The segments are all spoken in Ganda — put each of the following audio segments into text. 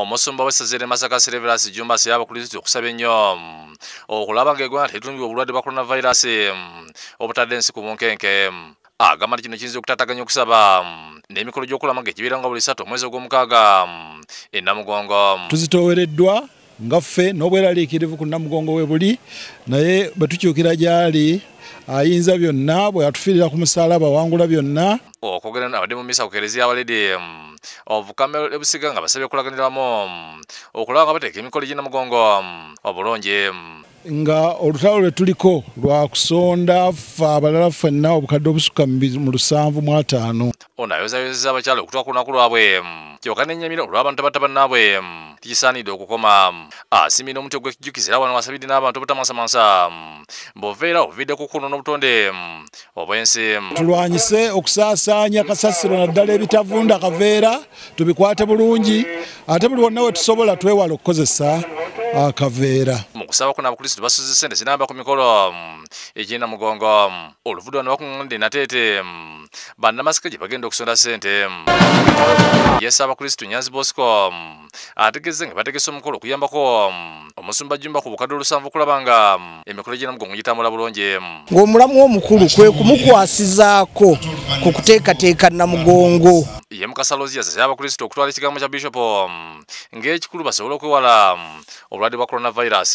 omusumba wesazire masaka sirevira sijumba siyaba kulizitu okusaba ennyo okulaba ngaegwana tetulumbibwa obulwadde bwa coronavirus obutadde ensi ku bunkenke agamba nti kino kiyinza okutaataganya okusaba n'emikolo gy'okulama ngaekibeera nga buli satu omwezi ogw'omukaaga e namugongo tuzitowereddwa nga ffe n'obweraliikirivu ku namugongo we buli naye bwe tukyukira gyali ayinza byonna bwe atufiirira ku musalaba wangula byonna okwogera abadde mu misa ku kereziya waledi obukama obusiga nga basabye okulaganiramu okulaba nga bateeka emikolo ginamugongo obulungi nga olutalo lwetuliko lwakusonda ffe abalala ffenna obukadde obusuka mu lusanvu mu ataano ono ayozayozeza abakyala okutwa ku lunaku lwabwe kyokka nenyamira olw'abantu abatabannaabwe kisanidde okukoma asimira ah, omuti ogwekijukizira wano asabidde n'abantu obutamansamansa mm, bwoveera ovidde kukuno n'obutonde mm, obwensi mm. tulwanyise okusaasaanya kasasiro naddala ebitavunda kaveera tubikwate bulungi ate buli wonna we tusobola twewala okukozesa akaveera ah, mu kusaba kuno abakristu basuze sente zinamba ku mikolo ekinamugongo oluvudo nebakuŋonde nateete bannamasika gye bagenda okusonda ssente yesa abakristu nyanzi bosco mm, ategeze nga bategesa omukolo okuyambako mm, omusumba jumba ku bukadde olusanvu okulaba nga mm, emikolo gyenamugongo gitambula bulungi ng'omulamu omukulu kwe kumukwasizaako ku kuteekateeka namugongo ye mukasa lozi yasasi abakristu okutwala ekigambo kya bishopu ng'ekikulu basobole okwewala obulwadde bwa coronavirus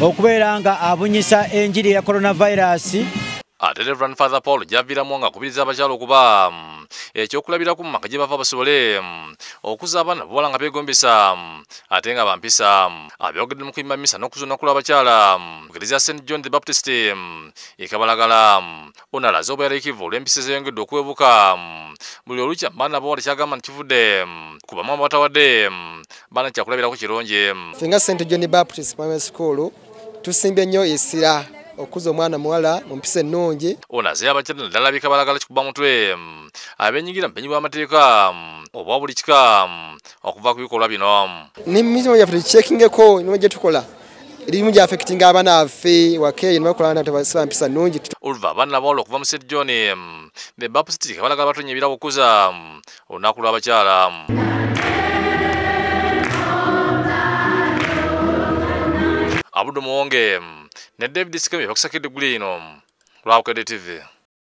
okubeera nga abunyisa enjiri ya coronavirusi ate ne runfather paul javiramu nga akubiriza abakyalo okuba mm, ekyokulabiraku mu maka gye bava basobole mm, okuza abaana bubala nga begombesa mm, ate nga bampisa abyogedde mu kuyima misa n'okuzonaku lwabakyala mukiriza st john the baptist ekabalagala ono alaze obweraikivu olw'empisa zeyongedde okwebuka buli olukya baana bawala kyagamba nti kivudde kubamu abatawadde baana kyakulabiraku kirungi ffe nga st john baptist primary school tusimbye nnyo esira okuza omwana muwala mu mpisa ennungi ono azira abakyala naddala bikabalagala kikuba mutwe mm, abenyigira mbenyi bw'amateeka mm, obwa buli kika mm, okuva ku bikolwa bino nemirimu gyaffe tekicekingeko nimu gye tukola erimu gyaffekitinga abaana baffe wakeyo nibakolaasiba mpisa nnungi oluva abaana nabawala okuva mu st john ne bapusiti kabalagala batonye ebira kukuza olunaku lw'abakyala abudde muwonge ne david sikame bakusakidde green lwabukedde tv